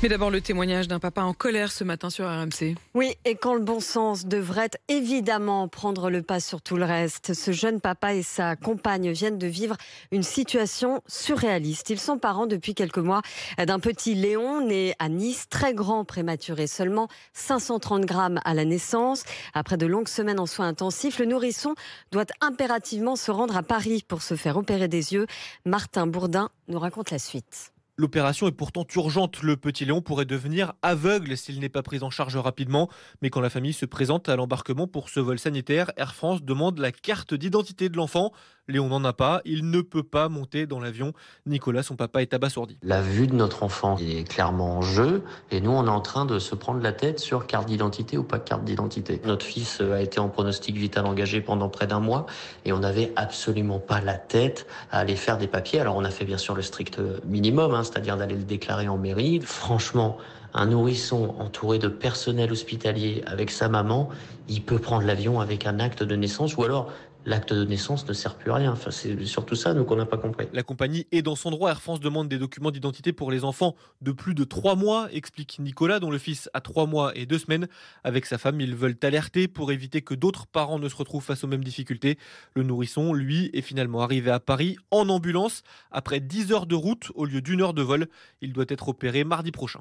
Mais d'abord le témoignage d'un papa en colère ce matin sur RMC. Oui, et quand le bon sens devrait évidemment prendre le pas sur tout le reste, ce jeune papa et sa compagne viennent de vivre une situation surréaliste. Ils sont parents depuis quelques mois d'un petit Léon né à Nice, très grand prématuré, seulement 530 grammes à la naissance. Après de longues semaines en soins intensifs, le nourrisson doit impérativement se rendre à Paris pour se faire opérer des yeux. Martin Bourdin nous raconte la suite. L'opération est pourtant urgente. Le petit Léon pourrait devenir aveugle s'il n'est pas pris en charge rapidement. Mais quand la famille se présente à l'embarquement pour ce vol sanitaire, Air France demande la carte d'identité de l'enfant. Léon n'en a pas. Il ne peut pas monter dans l'avion. Nicolas, son papa, est abasourdi. La vue de notre enfant est clairement en jeu et nous, on est en train de se prendre la tête sur carte d'identité ou pas carte d'identité. Notre fils euh, a été en pronostic vital engagé pendant près d'un mois et on n'avait absolument pas la tête à aller faire des papiers. Alors, on a fait bien sûr le strict minimum, hein, c'est-à-dire d'aller le déclarer en mairie. Franchement, un nourrisson entouré de personnel hospitalier avec sa maman, il peut prendre l'avion avec un acte de naissance ou alors l'acte de naissance ne sert plus à rien. Enfin, c'est surtout ça, nous, qu'on n'a pas compris. La compagnie est dans son droit. Air France demande des documents d'identité pour les enfants de plus de trois mois, explique Nicolas, dont le fils a trois mois et deux semaines. Avec sa femme, ils veulent alerter pour éviter que d'autres parents ne se retrouvent face aux mêmes difficultés. Le nourrisson, lui, est finalement arrivé à Paris en ambulance après 10 heures de route au lieu d'une heure de vol. Il doit être opéré mardi prochain.